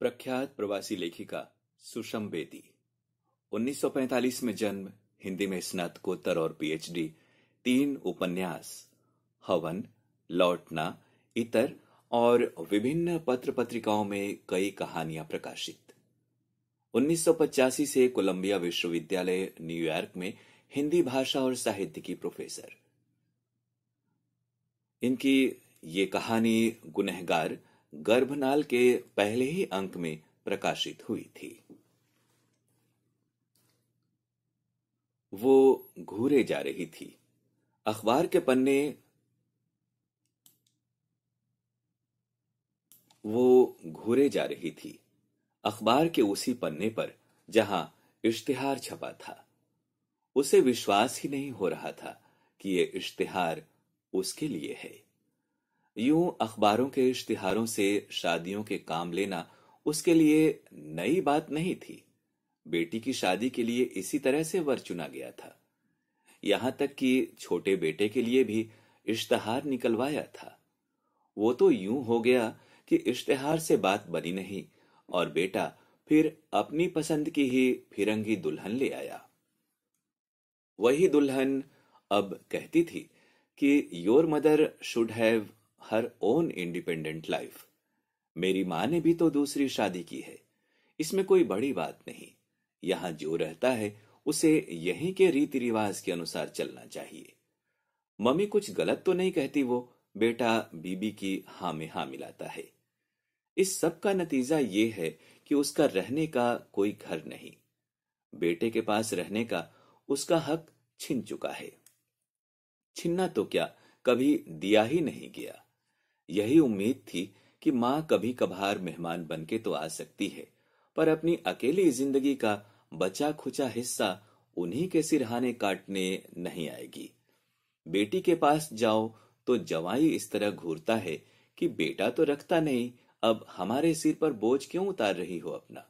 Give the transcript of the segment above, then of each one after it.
प्रख्यात प्रवासी लेखिका सुषम बेदी 1945 में जन्म हिंदी में स्नातकोत्तर और पीएचडी तीन उपन्यास हवन लौटना इतर और विभिन्न पत्र पत्रिकाओं में कई कहानियां प्रकाशित 1985 से कोलंबिया विश्वविद्यालय न्यूयॉर्क में हिंदी भाषा और साहित्य की प्रोफेसर इनकी ये कहानी गुनहगार गर्भनाल के पहले ही अंक में प्रकाशित हुई थी वो घूरे जा रही थी अखबार के पन्ने वो घूरे जा रही थी अखबार के उसी पन्ने पर जहां इश्तिहार छपा था उसे विश्वास ही नहीं हो रहा था कि यह इश्तिहार उसके लिए है यूं अखबारों के इश्तिहारों से शादियों के काम लेना उसके लिए नई बात नहीं थी बेटी की शादी के लिए इसी तरह से वर चुना गया था यहां तक कि छोटे बेटे के लिए भी इश्तहार निकलवाया था वो तो यूं हो गया कि इश्तहार से बात बनी नहीं और बेटा फिर अपनी पसंद की ही फिरंगी दुल्हन ले आया वही दुल्हन अब कहती थी कि your mother should have her own independent life मेरी मां ने भी तो दूसरी शादी की है इसमें कोई बड़ी बात नहीं यहां जो रहता है उसे यहीं के रीति रिवाज के अनुसार चलना चाहिए मम्मी कुछ गलत तो नहीं कहती वो बेटा बीबी की हा में हा मिलाता है इस सब का नतीजा ये है कि उसका रहने का कोई घर नहीं बेटे के पास रहने का उसका हक छिन चुका है छिनना तो क्या कभी दिया ही नहीं गया यही उम्मीद थी कि माँ कभी कभार मेहमान बनके तो आ सकती है पर अपनी अकेली जिंदगी का बचा खुचा हिस्सा उन्हीं के सिरहाने काटने नहीं आएगी बेटी के पास जाओ तो जवाई इस तरह घूरता है कि बेटा तो रखता नहीं अब हमारे सिर पर बोझ क्यों उतार रही हो अपना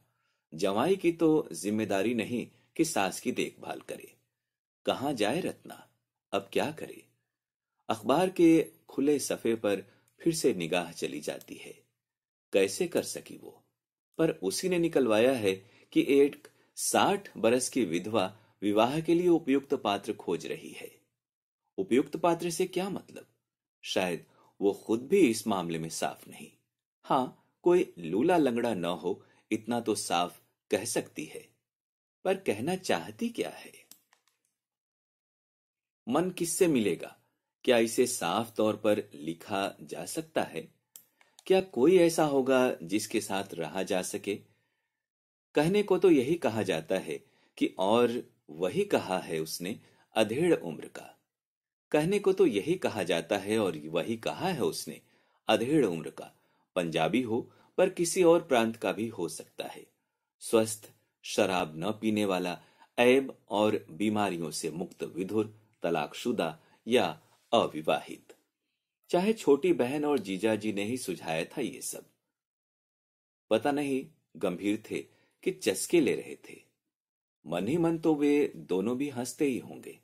जवाई की तो जिम्मेदारी नहीं कि सास की देखभाल करे कहा जाए रत्ना अब क्या करे अखबार के खुले सफे पर फिर से निगाह चली जाती है कैसे कर सकी वो पर उसी ने निकलवाया है कि एक साठ बरस की विधवा विवाह के लिए उपयुक्त पात्र खोज रही है उपयुक्त पात्र से क्या मतलब शायद वो खुद भी इस मामले में साफ नहीं हाँ कोई लूला लंगड़ा न हो इतना तो साफ कह सकती है पर कहना चाहती क्या है मन किससे मिलेगा क्या इसे साफ तौर पर लिखा जा सकता है क्या कोई ऐसा होगा जिसके साथ रहा जा सके कहने को तो यही कहा जाता है कि और वही कहा है उसने अधेड़ उम्र का कहने को तो यही कहा जाता है और वही कहा है उसने अधेड़ उम्र का पंजाबी हो पर किसी और प्रांत का भी हो सकता है स्वस्थ शराब न पीने वाला ऐब और बीमारियों से मुक्त विधुर तलाकशुदा या अविवाहित चाहे छोटी बहन और जीजा जी ने ही सुझाया था ये सब पता नहीं गंभीर थे कि चस्के ले रहे थे मन ही मन तो वे दोनों भी हंसते ही होंगे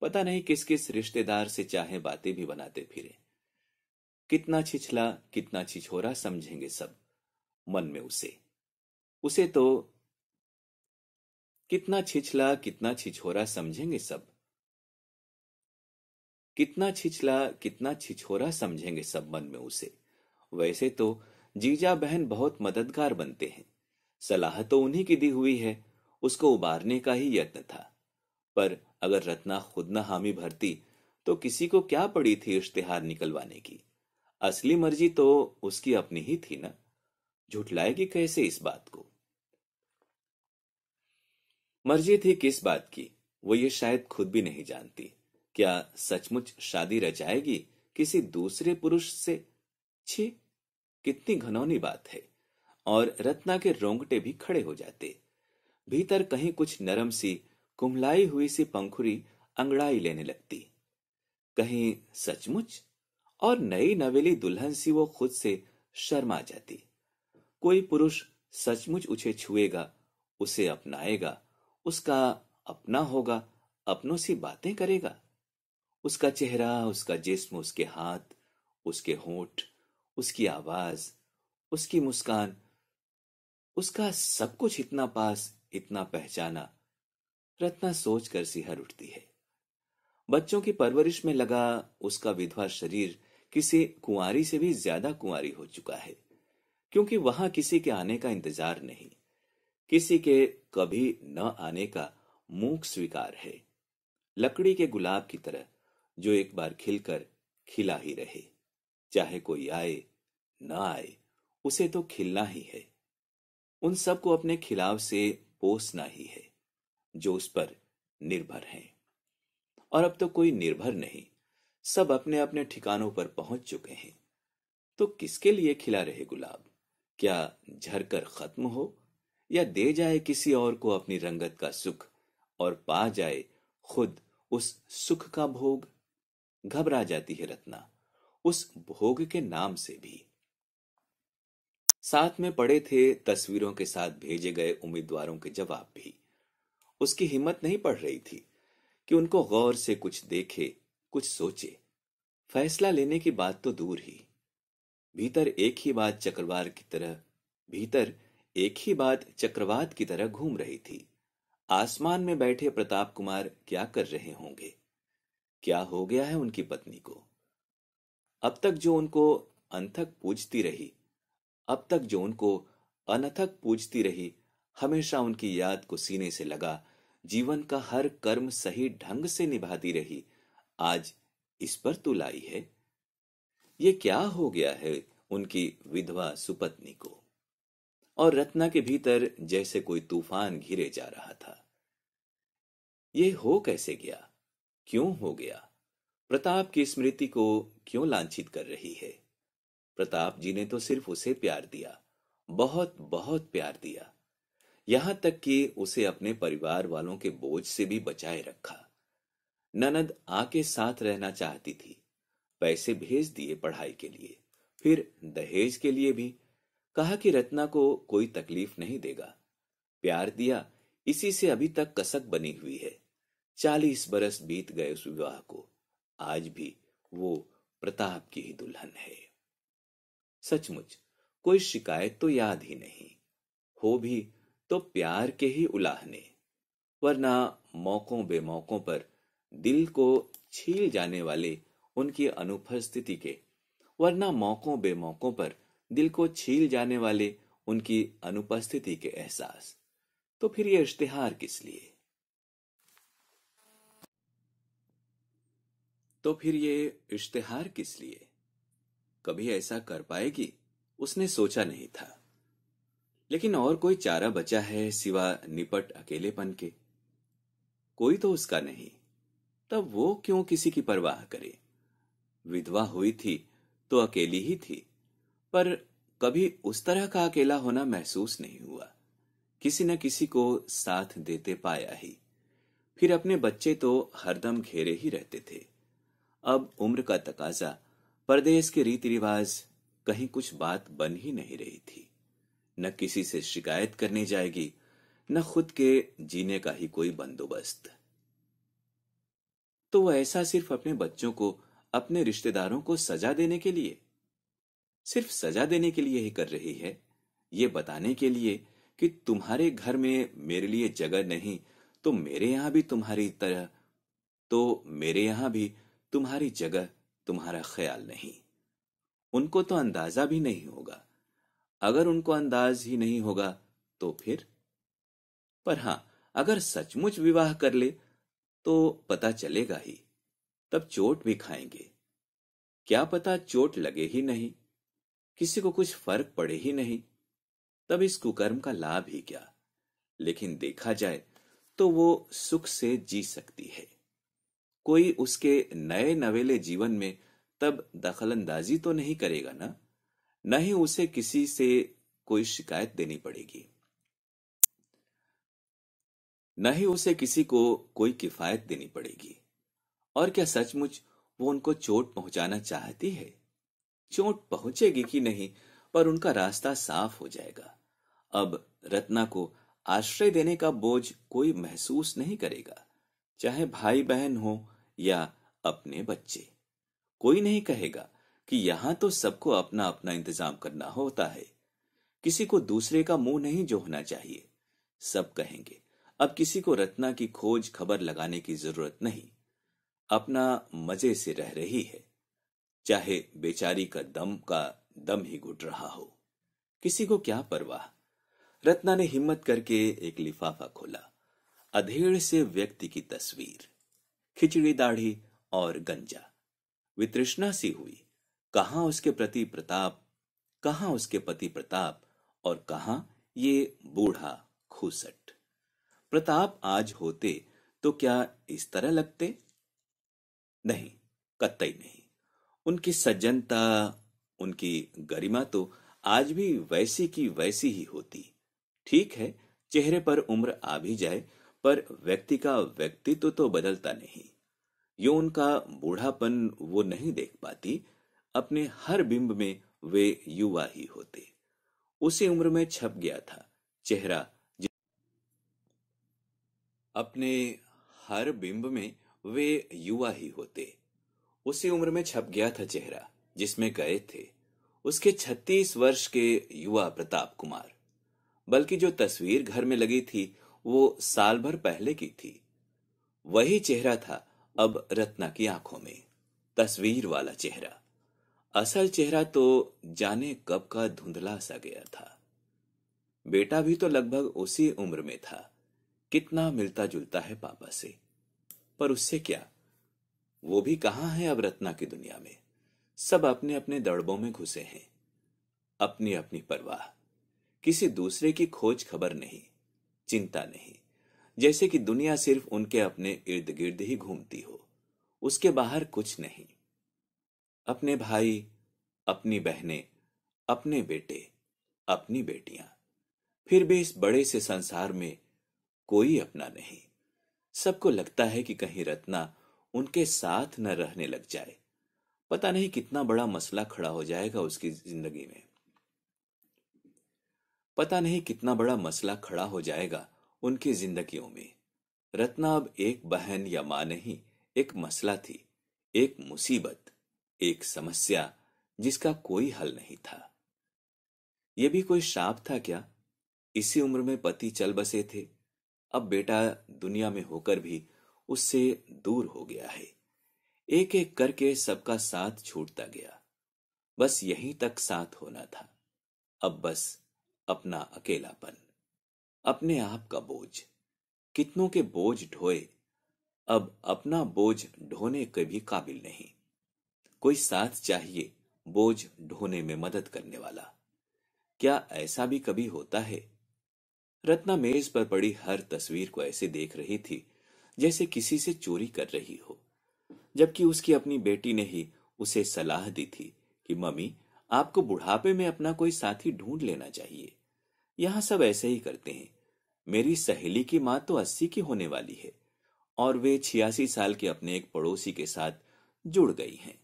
पता नहीं किस किस रिश्तेदार से चाहे बातें भी बनाते फिरे कितना छिछला कितना छिछोरा समझेंगे सब मन में उसे उसे तो कितना छिछला कितना छिछोरा समझेंगे सब कितना छिछला कितना छिछोरा समझेंगे सब मन में उसे वैसे तो जीजा बहन बहुत मददगार बनते हैं सलाह तो उन्हीं की दी हुई है उसको उबारने का ही यत्न था पर अगर रत्ना खुद न हामी भरती तो किसी को क्या पड़ी थी इश्तेहार निकलवाने की असली मर्जी तो उसकी अपनी ही थी ना झुठलाएगी कैसे इस बात को मर्जी थी किस बात की वो ये शायद खुद भी नहीं जानती क्या सचमुच शादी रचाएगी किसी दूसरे पुरुष से छी कितनी घनौनी बात है और रत्ना के रोंगटे भी खड़े हो जाते भीतर कहीं कुछ नरम सी कुमलाई हुई सी पंखुरी अंगड़ाई लेने लगती कहीं सचमुच और नई नवेली दुल्हन सी वो खुद से शर्मा जाती कोई पुरुष सचमुच उसे छुएगा उसे अपनाएगा उसका अपना होगा अपनों सी बातें करेगा उसका चेहरा उसका जिस्म उसके हाथ उसके होठ उसकी आवाज उसकी मुस्कान उसका सब कुछ इतना पास इतना पहचाना रत्ना सोच कर सिहर उठती है बच्चों की परवरिश में लगा उसका विधवा शरीर किसी कुंवारी से भी ज्यादा कुंवारी हो चुका है क्योंकि वहां किसी के आने का इंतजार नहीं किसी के कभी न आने का मूक स्वीकार है लकड़ी के गुलाब की तरह जो एक बार खिलकर खिला ही रहे चाहे कोई आए ना आए उसे तो खिलना ही है उन सबको अपने खिलाव से पोसना ही है जो उस पर निर्भर हैं और अब तो कोई निर्भर नहीं सब अपने अपने ठिकानों पर पहुंच चुके हैं तो किसके लिए खिला रहे गुलाब क्या झरकर खत्म हो या दे जाए किसी और को अपनी रंगत का सुख और पा जाए खुद उस सुख का भोग घबरा जाती है रत्ना उस भोग के नाम से भी साथ में पड़े थे तस्वीरों के साथ भेजे गए उम्मीदवारों के जवाब भी उसकी हिम्मत नहीं पड़ रही थी कि उनको गौर से कुछ देखे कुछ सोचे फैसला लेने की बात तो दूर ही भीतर एक ही बात चक्रवार की तरह भीतर एक ही बात चक्रवात की तरह घूम रही थी आसमान में बैठे प्रताप कुमार क्या कर रहे होंगे क्या हो गया है उनकी पत्नी को अब तक जो उनको अनथक पूजती रही अब तक जो उनको अनथक पूजती रही हमेशा उनकी याद को सीने से लगा जीवन का हर कर्म सही ढंग से निभाती रही आज इस पर तुल आई है ये क्या हो गया है उनकी विधवा सुपत्नी को और रत्ना के भीतर जैसे कोई तूफान घिरे जा रहा था ये हो कैसे गया क्यों हो गया प्रताप की स्मृति को क्यों लांछित कर रही है प्रताप जी ने तो सिर्फ उसे प्यार दिया बहुत बहुत प्यार दिया यहां तक कि उसे अपने परिवार वालों के बोझ से भी बचाए रखा ननद आके साथ रहना चाहती थी पैसे भेज दिए पढ़ाई के लिए फिर दहेज के लिए भी कहा कि रत्ना को कोई तकलीफ नहीं देगा प्यार दिया इसी से अभी तक कसक बनी हुई है चालीस बरस बीत गए उस विवाह को आज भी वो प्रताप की ही दुल्हन है सचमुच कोई शिकायत तो याद ही नहीं हो भी तो प्यार के ही उलाहने वरना मौकों बेमौकों पर दिल को छील जाने वाले उनकी अनुपस्थिति के वरना मौकों बेमौकों पर दिल को छील जाने वाले उनकी अनुपस्थिति के एहसास तो फिर ये इश्तेहार किस लिए तो फिर ये इश्तेहार किस लिए कभी ऐसा कर पाएगी उसने सोचा नहीं था लेकिन और कोई चारा बचा है सिवा निपट अकेलेपन के कोई तो उसका नहीं तब वो क्यों किसी की परवाह करे विधवा हुई थी तो अकेली ही थी पर कभी उस तरह का अकेला होना महसूस नहीं हुआ किसी न किसी को साथ देते पाया ही फिर अपने बच्चे तो हरदम घेरे ही रहते थे अब उम्र का तकाजा परदेश के रीति रिवाज कहीं कुछ बात बन ही नहीं रही थी न किसी से शिकायत करने जाएगी न खुद के जीने का ही कोई बंदोबस्त तो वह ऐसा सिर्फ अपने बच्चों को अपने रिश्तेदारों को सजा देने के लिए सिर्फ सजा देने के लिए ही कर रही है ये बताने के लिए कि तुम्हारे घर में मेरे लिए जगह नहीं तो मेरे यहां भी तुम्हारी तरह तो मेरे यहां भी तुम्हारी जगह तुम्हारा ख्याल नहीं उनको तो अंदाजा भी नहीं होगा अगर उनको अंदाज ही नहीं होगा तो फिर पर हां अगर सचमुच विवाह कर ले तो पता चलेगा ही तब चोट भी खाएंगे क्या पता चोट लगे ही नहीं किसी को कुछ फर्क पड़े ही नहीं तब इस कुकर्म का लाभ ही क्या लेकिन देखा जाए तो वो सुख से जी सकती है कोई उसके नए नवेले जीवन में तब दखलंदाजी तो नहीं करेगा ना न ही उसे किसी से कोई शिकायत देनी पड़ेगी न ही उसे किसी को कोई किफायत देनी पड़ेगी और क्या सचमुच वो उनको चोट पहुंचाना चाहती है चोट पहुंचेगी कि नहीं पर उनका रास्ता साफ हो जाएगा अब रत्ना को आश्रय देने का बोझ कोई महसूस नहीं करेगा चाहे भाई बहन हो या अपने बच्चे कोई नहीं कहेगा कि यहां तो सबको अपना अपना इंतजाम करना होता है किसी को दूसरे का मुंह नहीं जोहना चाहिए सब कहेंगे अब किसी को रत्ना की खोज खबर लगाने की जरूरत नहीं अपना मजे से रह रही है चाहे बेचारी का दम का दम ही घुट रहा हो किसी को क्या परवाह रत्ना ने हिम्मत करके एक लिफाफा खोला अधेड़ से व्यक्ति की तस्वीर खिचड़ी दाढ़ी और गंजा वित्रृष्णा सी हुई कहा उसके प्रति प्रताप कहा उसके पति प्रताप और कहा ये बूढ़ा खूसट प्रताप आज होते तो क्या इस तरह लगते नहीं कतई नहीं उनकी सज्जनता उनकी गरिमा तो आज भी वैसी की वैसी ही होती ठीक है चेहरे पर उम्र आ भी जाए पर व्यक्ति का व्यक्तित्व तो बदलता नहीं यो उनका बूढ़ापन वो नहीं देख पाती अपने हर बिंब में वे युवा ही होते उसी उम्र में छप गया था चेहरा अपने हर बिंब में वे युवा ही होते उसी उम्र में छप गया था चेहरा जिसमें गए थे उसके छत्तीस वर्ष के युवा प्रताप कुमार बल्कि जो तस्वीर घर में लगी थी वो साल भर पहले की थी वही चेहरा था अब रत्ना की आंखों में तस्वीर वाला चेहरा असल चेहरा तो जाने कब का धुंधला सा गया था बेटा भी तो लगभग उसी उम्र में था कितना मिलता जुलता है पापा से पर उससे क्या वो भी कहा है अब रत्ना की दुनिया में सब अपने अपने दड़बों में घुसे हैं अपनी अपनी परवाह किसी दूसरे की खोज खबर नहीं चिंता नहीं जैसे कि दुनिया सिर्फ उनके अपने इर्द गिर्द ही घूमती हो उसके बाहर कुछ नहीं अपने भाई अपनी बहने अपने बेटे अपनी बेटियां फिर भी इस बड़े से संसार में कोई अपना नहीं सबको लगता है कि कहीं रत्ना उनके साथ न रहने लग जाए पता नहीं कितना बड़ा मसला खड़ा हो जाएगा उसकी जिंदगी में पता नहीं कितना बड़ा मसला खड़ा हो जाएगा उनकी जिंदगियों में रत्ना अब एक बहन या मां नहीं एक मसला थी एक मुसीबत एक समस्या जिसका कोई हल नहीं था यह भी कोई श्राप था क्या इसी उम्र में पति चल बसे थे अब बेटा दुनिया में होकर भी उससे दूर हो गया है एक एक करके सबका साथ छूटता गया बस यहीं तक साथ होना था अब बस अपना अकेलापन अपने आप का बोझ कितनों के बोझ ढोए अब अपना बोझ ढोने के भी काबिल नहीं कोई साथ चाहिए बोझ ढोने में मदद करने वाला क्या ऐसा भी कभी होता है रत्ना मेज पर पड़ी हर तस्वीर को ऐसे देख रही थी जैसे किसी से चोरी कर रही हो जबकि उसकी अपनी बेटी ने ही उसे सलाह दी थी कि मम्मी आपको बुढ़ापे में अपना कोई साथी ढूंढ लेना चाहिए यहाँ सब ऐसे ही करते हैं मेरी सहेली की माँ तो अस्सी की होने वाली है और वे छियासी साल के अपने एक पड़ोसी के साथ जुड़ गई हैं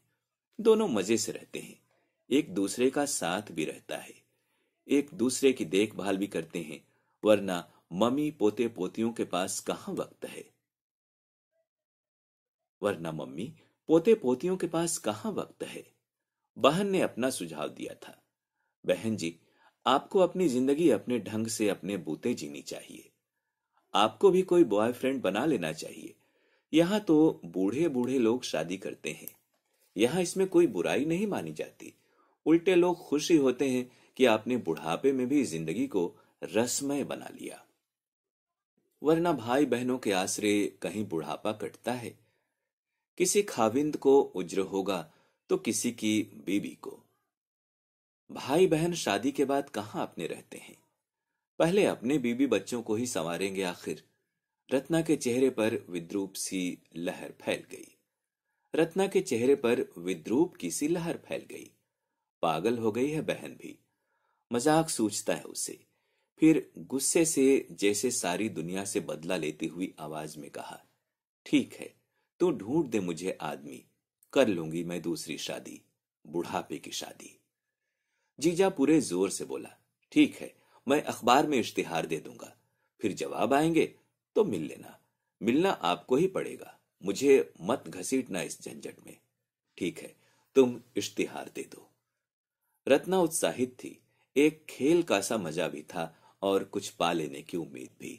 दोनों मजे से रहते हैं एक दूसरे का साथ भी रहता है एक दूसरे की देखभाल भी करते हैं वरना मम्मी पोते पोतियों के पास कहा वक्त है वरना मम्मी पोते पोतियों के पास कहा वक्त है बहन ने अपना सुझाव दिया था बहन जी आपको अपनी जिंदगी अपने ढंग से अपने बूते जीनी चाहिए आपको भी कोई बॉयफ्रेंड बना लेना चाहिए यहाँ तो बूढ़े बूढ़े लोग शादी करते हैं यहाँ इसमें कोई बुराई नहीं मानी जाती उल्टे लोग खुशी होते हैं कि आपने बुढ़ापे में भी जिंदगी को रसमय बना लिया वरना भाई बहनों के आश्रय कहीं बुढ़ापा कटता है किसी खाविंद को उज्र होगा तो किसी की बीबी को भाई बहन शादी के बाद कहां अपने रहते हैं पहले अपने बीबी बच्चों को ही संवारेंगे आखिर रत्ना के चेहरे पर विद्रूप सी लहर फैल गई रत्ना के चेहरे पर विद्रूप की सी लहर फैल गई पागल हो गई है बहन भी मजाक सूझता है उसे फिर गुस्से से जैसे सारी दुनिया से बदला लेती हुई आवाज में कहा ठीक है तू ढूंढ दे मुझे आदमी कर लूंगी मैं दूसरी शादी बुढ़ापे की शादी जीजा पूरे जोर से बोला ठीक है मैं अखबार में इश्तिहार दे दूंगा फिर जवाब आएंगे तो मिल लेना मिलना आपको ही पड़ेगा मुझे मत घसीटना इस झंझट में ठीक है तुम इश्तिहार दे दो रत्ना उत्साहित थी एक खेल का सा मजा भी था और कुछ पा लेने की उम्मीद भी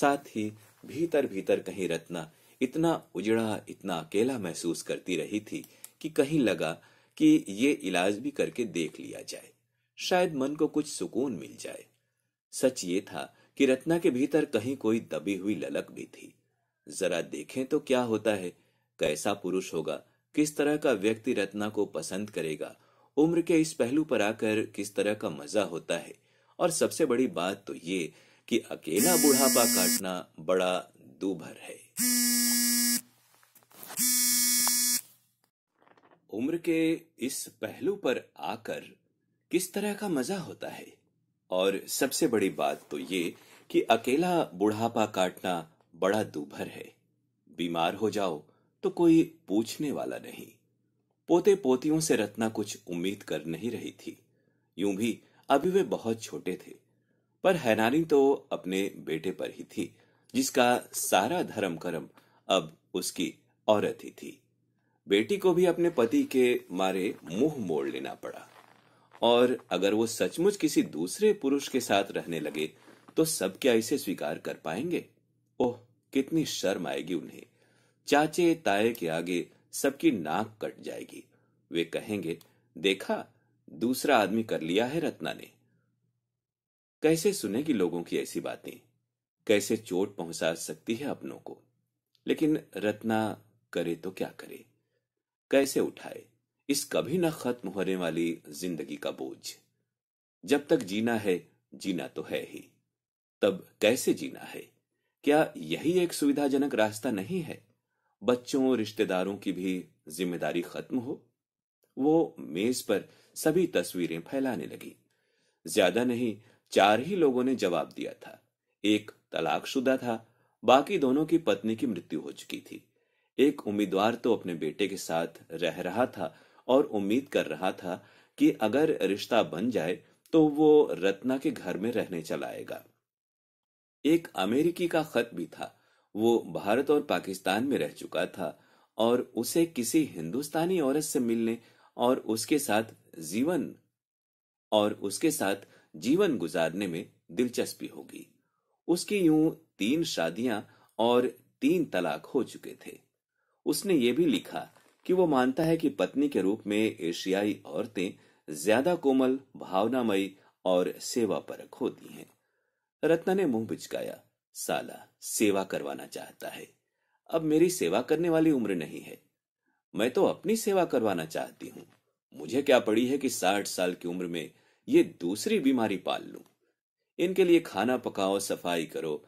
साथ ही भीतर भीतर कहीं रत्ना इतना उजड़ा इतना अकेला महसूस करती रही थी कि कहीं लगा कि ये इलाज भी करके देख लिया जाए शायद मन को कुछ सुकून मिल जाए सच ये था कि रत्ना के भीतर कहीं कोई दबी हुई ललक भी थी जरा देखें तो क्या होता है कैसा पुरुष होगा किस तरह का व्यक्ति रत्ना को पसंद करेगा उम्र के इस पहलू पर आकर किस तरह का मजा होता है और सबसे बड़ी बात तो ये कि अकेला बुढ़ापा काटना बड़ा दूभर है उम्र के इस पहलू पर आकर किस तरह का मजा होता है और सबसे बड़ी बात तो ये कि अकेला बुढ़ापा काटना बड़ा दुभर है बीमार हो जाओ तो कोई पूछने वाला नहीं पोते पोतियों से रत्ना कुछ उम्मीद कर नहीं रही थी यूं भी अभी वे बहुत छोटे थे पर हैरानी तो अपने बेटे पर ही थी जिसका सारा धर्म कर्म अब उसकी औरत ही थी बेटी को भी अपने पति के मारे मुंह मोड़ लेना पड़ा और अगर वो सचमुच किसी दूसरे पुरुष के साथ रहने लगे तो सब क्या इसे स्वीकार कर पाएंगे ओह कितनी शर्म आएगी उन्हें चाचे ताए के आगे सबकी नाक कट जाएगी वे कहेंगे देखा दूसरा आदमी कर लिया है रत्ना ने कैसे सुनेगी लोगों की ऐसी बातें कैसे चोट पहुंचा सकती है अपनों को लेकिन रत्ना करे तो क्या करे कैसे उठाए इस कभी ना खत्म होने वाली जिंदगी का बोझ जब तक जीना है जीना तो है ही तब कैसे जीना है क्या यही एक सुविधाजनक रास्ता नहीं है बच्चों रिश्तेदारों की भी जिम्मेदारी खत्म हो वो मेज पर सभी तस्वीरें फैलाने लगी ज्यादा नहीं चार ही लोगों ने जवाब दिया था एक तलाकशुदा था बाकी दोनों की पत्नी की मृत्यु हो चुकी थी एक उम्मीदवार तो अपने बेटे के साथ रह रहा था और उम्मीद कर रहा था कि अगर रिश्ता बन जाए तो वो रत्ना के घर में रहने चला आएगा एक अमेरिकी का खत भी था वो भारत और पाकिस्तान में रह चुका था और उसे किसी हिंदुस्तानी औरत से मिलने और उसके साथ जीवन और उसके साथ जीवन गुजारने में दिलचस्पी होगी उसकी यूं तीन शादियां और तीन तलाक हो चुके थे उसने ये भी लिखा कि वो मानता है कि पत्नी के रूप में एशियाई औरतें ज्यादा कोमल भावनामयी और सेवा परक होती हैं रत्ना ने मुंह बिचकाया साला सेवा करवाना चाहता है अब मेरी सेवा करने वाली उम्र नहीं है मैं तो अपनी सेवा करवाना चाहती हूँ मुझे क्या पड़ी है कि साठ साल की उम्र में ये दूसरी बीमारी पाल लू इनके लिए खाना पकाओ सफाई करो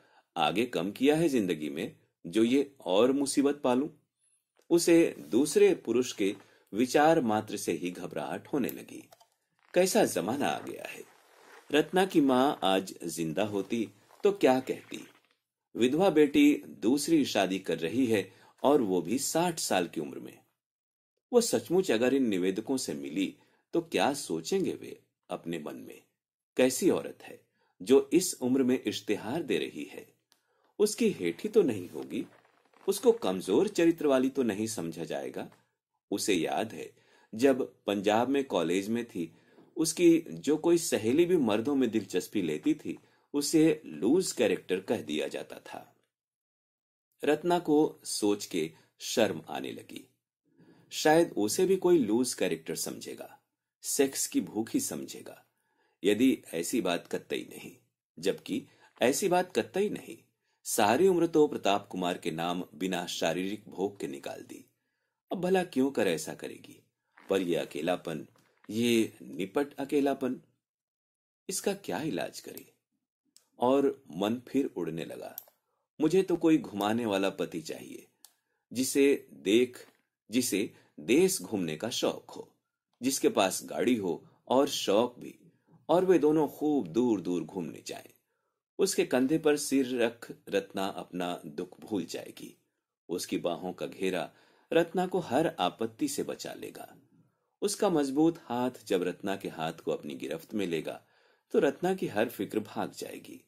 आगे कम किया है जिंदगी में जो ये और मुसीबत पालू उसे दूसरे पुरुष के विचार मात्र से ही घबराहट होने लगी कैसा जमाना आ गया है रत्ना की माँ आज जिंदा होती तो क्या कहती विधवा बेटी दूसरी शादी कर रही है और वो भी साठ साल की उम्र में वो सचमुच अगर इन निवेदकों से मिली तो क्या सोचेंगे वे अपने मन में कैसी औरत है जो इस उम्र में इश्तेहार दे रही है उसकी हेठी तो नहीं होगी उसको कमजोर चरित्र वाली तो नहीं समझा जाएगा उसे याद है जब पंजाब में कॉलेज में थी उसकी जो कोई सहेली भी मर्दों में दिलचस्पी लेती थी उसे लूज कैरेक्टर कह दिया जाता था रत्ना को सोच के शर्म आने लगी शायद उसे भी कोई लूज कैरेक्टर समझेगा सेक्स की भूख ही समझेगा यदि ऐसी बात कतई नहीं जबकि ऐसी बात कतई नहीं सारी उम्र तो प्रताप कुमार के नाम बिना शारीरिक भोग के निकाल दी अब भला क्यों कर ऐसा करेगी पर यह अकेलापन ये निपट अकेलापन इसका क्या इलाज करे और मन फिर उड़ने लगा मुझे तो कोई घुमाने वाला पति चाहिए जिसे देख जिसे देश घूमने का शौक हो जिसके पास गाड़ी हो और शौक भी और वे दोनों खूब दूर दूर घूमने जाएं उसके कंधे पर सिर रख रत्ना अपना दुख भूल जाएगी उसकी बाहों का घेरा रत्ना को हर आपत्ति से बचा लेगा उसका मजबूत हाथ जब रत्ना के हाथ को अपनी गिरफ्त में लेगा तो रत्ना की हर फिक्र भाग जाएगी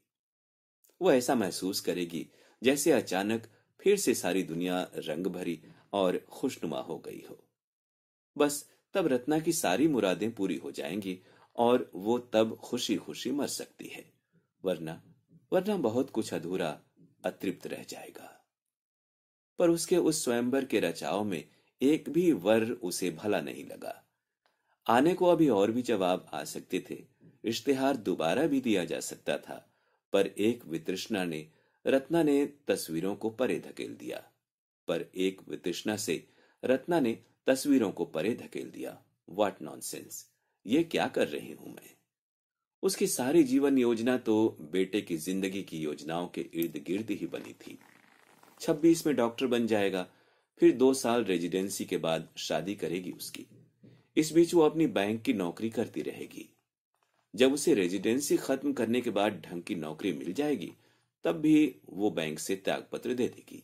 वह ऐसा महसूस करेगी जैसे अचानक फिर से सारी दुनिया रंग भरी और खुशनुमा हो गई हो बस तब रत्ना की सारी मुरादें पूरी हो जाएंगी और वो तब खुशी खुशी मर सकती है वरना वरना बहुत कुछ अधूरा अतृप्त रह जाएगा पर उसके उस स्वयंवर के रचाव में एक भी वर उसे भला नहीं लगा आने को अभी और भी जवाब आ सकते थे इश्तेहार दोबारा भी दिया जा सकता था पर एक वितृष्णा ने रत्ना ने तस्वीरों को परे धकेल दिया पर एक वितृष्णा से रत्ना ने तस्वीरों को परे धकेल दिया नॉन सेंस ये क्या कर रही हूं मैं उसकी सारी जीवन योजना तो बेटे की जिंदगी की योजनाओं के इर्द गिर्द ही बनी थी छब्बीस में डॉक्टर बन जाएगा फिर दो साल रेजिडेंसी के बाद शादी करेगी उसकी इस बीच वो अपनी बैंक की नौकरी करती रहेगी जब उसे रेजिडेंसी खत्म करने के बाद ढंग की नौकरी मिल जाएगी तब भी वो बैंक से त्यागपत्र दे देगी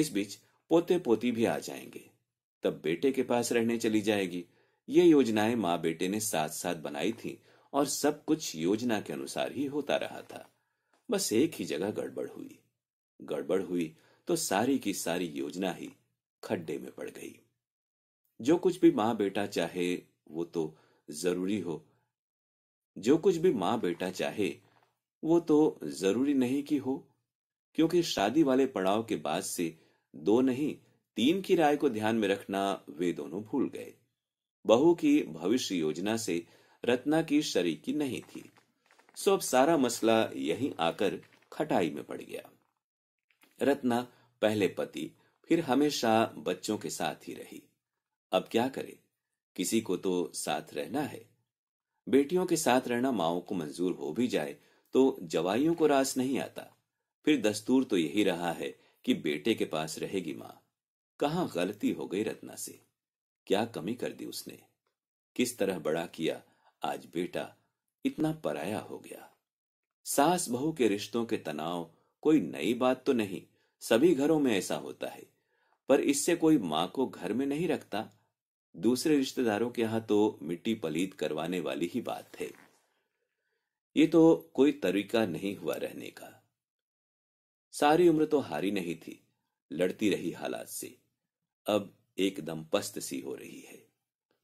इस बीच पोते पोती भी आ जाएंगे तब बेटे के पास रहने चली जाएगी ये योजनाएं माँ बेटे ने साथ साथ बनाई थी और सब कुछ योजना के अनुसार ही होता रहा था बस एक ही जगह गड़बड़ हुई गड़बड़ हुई तो सारी की सारी योजना ही खड्डे में पड़ गई जो कुछ भी मां बेटा चाहे वो तो जरूरी हो जो कुछ भी मां बेटा चाहे वो तो जरूरी नहीं कि हो क्योंकि शादी वाले पड़ाव के बाद से दो नहीं तीन की राय को ध्यान में रखना वे दोनों भूल गए बहू की भविष्य योजना से रत्ना की शरीकी नहीं थी सो अब सारा मसला यहीं आकर खटाई में पड़ गया रत्ना पहले पति फिर हमेशा बच्चों के साथ ही रही अब क्या करे किसी को तो साथ रहना है बेटियों के साथ रहना माओ को मंजूर हो भी जाए तो जवाइयों को रास नहीं आता फिर दस्तूर तो यही रहा है कि बेटे के पास रहेगी मां कहा गलती हो गई रत्ना से क्या कमी कर दी उसने किस तरह बड़ा किया आज बेटा इतना पराया हो गया सास बहु के रिश्तों के तनाव कोई नई बात तो नहीं सभी घरों में ऐसा होता है पर इससे कोई मां को घर में नहीं रखता दूसरे रिश्तेदारों के यहां तो मिट्टी पलीद करवाने वाली ही बात है ये तो कोई तरीका नहीं हुआ रहने का सारी उम्र तो हारी नहीं थी लड़ती रही हालात से अब एकदम पस्त सी हो रही है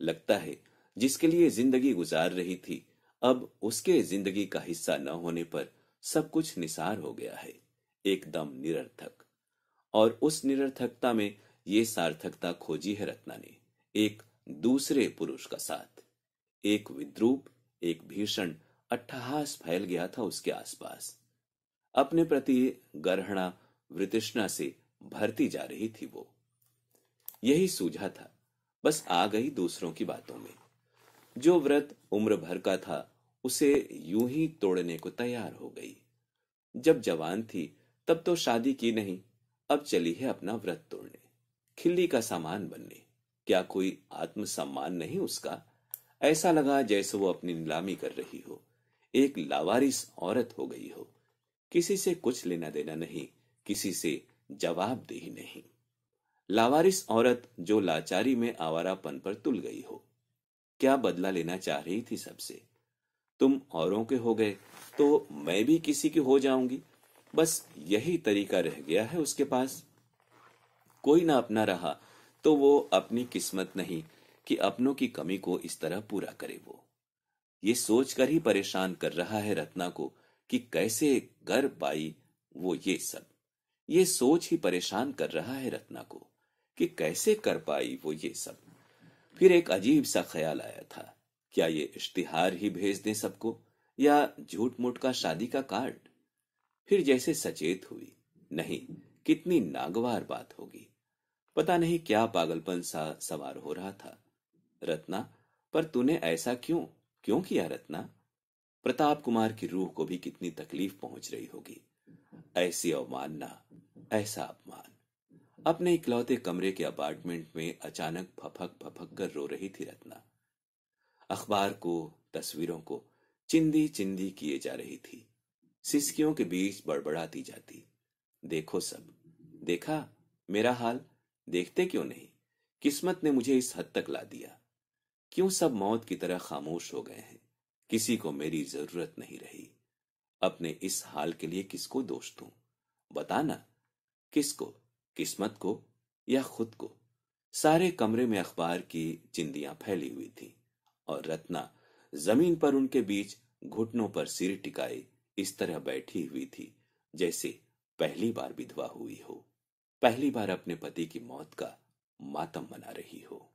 लगता है जिसके लिए जिंदगी गुजार रही थी अब उसके जिंदगी का हिस्सा न होने पर सब कुछ निसार हो गया है एकदम निरर्थक और उस निरर्थकता में ये सार्थकता खोजी है रत्ना ने एक दूसरे पुरुष का साथ एक विद्रूप एक भीषण अट्ठहास फैल गया था उसके आसपास अपने प्रति गर्हणा वृतृष्णा से भरती जा रही थी वो यही सूझा था बस आ गई दूसरों की बातों में जो व्रत उम्र भर का था उसे यूं ही तोड़ने को तैयार हो गई जब जवान थी तब तो शादी की नहीं अब चली है अपना व्रत तोड़ने खिल्ली का सामान बनने क्या कोई आत्मसम्मान नहीं उसका ऐसा लगा जैसे वो अपनी नीलामी कर रही हो एक लावारिस औरत हो गई हो किसी से कुछ लेना देना नहीं किसी से जवाबदेही नहीं लावारिस औरत जो लाचारी में आवारापन पर तुल गई हो क्या बदला लेना चाह रही थी सबसे तुम औरों के हो गए तो मैं भी किसी की हो जाऊंगी बस यही तरीका रह गया है उसके पास कोई ना अपना रहा तो वो अपनी किस्मत नहीं कि अपनों की कमी को इस तरह पूरा करे वो ये सोचकर ही परेशान कर रहा है रत्ना को कि कैसे कर पाई वो ये सब ये सोच ही परेशान कर रहा है रत्ना को कि कैसे कर पाई वो ये सब फिर एक अजीब सा ख्याल आया था क्या ये इश्तिहार ही भेज दें सबको या झूठ मूठ का शादी का कार्ड फिर जैसे सचेत हुई नहीं कितनी नागवार बात होगी पता नहीं क्या पागलपन सा सवार हो रहा था रत्ना पर तूने ऐसा क्यों क्यों किया रत्ना प्रताप कुमार की रूह को भी कितनी तकलीफ पहुंच रही होगी ऐसी अवमानना ऐसा अपमान अपने इकलौते कमरे के अपार्टमेंट में अचानक फफक फफक कर रो रही थी रत्ना अखबार को तस्वीरों को चिंदी चिंदी किए जा रही थी सिसकियों के बीच बड़बड़ाती जाती देखो सब देखा मेरा हाल देखते क्यों नहीं किस्मत ने मुझे इस हद तक ला दिया क्यों सब मौत की तरह खामोश हो गए हैं किसी को मेरी जरूरत नहीं रही अपने इस हाल के लिए किसको दोष दू बताना किसको किस्मत को या खुद को सारे कमरे में अखबार की चिंदियां फैली हुई थी और रत्ना जमीन पर उनके बीच घुटनों पर सिर टिकाए इस तरह बैठी हुई थी जैसे पहली बार विधवा हुई हो पहली बार अपने पति की मौत का मातम मना रही हो